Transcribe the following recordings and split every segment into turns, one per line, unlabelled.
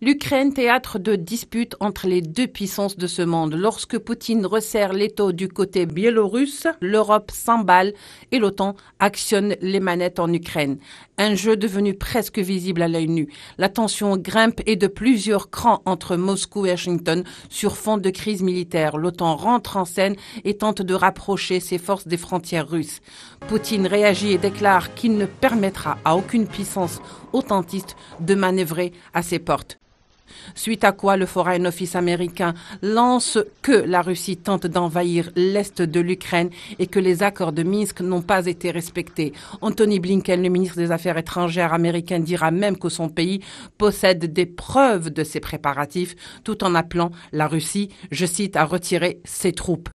L'Ukraine, théâtre de disputes entre les deux puissances de ce monde. Lorsque Poutine resserre l'étau du côté biélorusse, l'Europe s'emballe et l'OTAN actionne les manettes en Ukraine. Un jeu devenu presque visible à l'œil nu. La tension grimpe et de plusieurs crans entre Moscou et Washington sur fond de crise militaire. L'OTAN rentre en scène et tente de rapprocher ses forces des frontières russes. Poutine réagit et déclare qu'il ne permettra à aucune puissance authentiste de manœuvrer à ses portes suite à quoi le Foreign Office américain lance que la Russie tente d'envahir l'Est de l'Ukraine et que les accords de Minsk n'ont pas été respectés. Anthony Blinken, le ministre des Affaires étrangères américain, dira même que son pays possède des preuves de ces préparatifs, tout en appelant la Russie, je cite, à retirer ses troupes.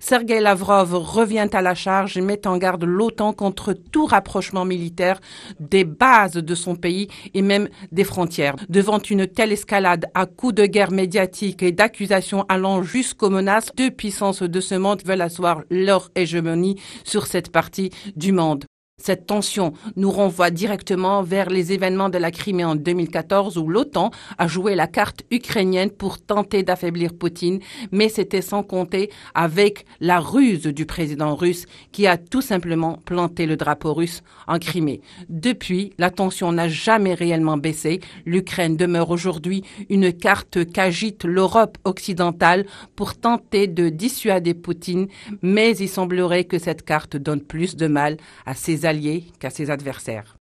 Sergei Lavrov revient à la charge et met en garde l'OTAN contre tout rapprochement militaire des bases de son pays et même des frontières. Devant une telle escalade à coups de guerre médiatique et d'accusations allant jusqu'aux menaces, deux puissances de ce monde veulent asseoir leur hégémonie sur cette partie du monde. Cette tension nous renvoie directement vers les événements de la Crimée en 2014 où l'OTAN a joué la carte ukrainienne pour tenter d'affaiblir Poutine, mais c'était sans compter avec la ruse du président russe qui a tout simplement planté le drapeau russe en Crimée. Depuis, la tension n'a jamais réellement baissé. L'Ukraine demeure aujourd'hui une carte qu'agite l'Europe occidentale pour tenter de dissuader Poutine, mais il semblerait que cette carte donne plus de mal à ses alliés qu'à ses adversaires.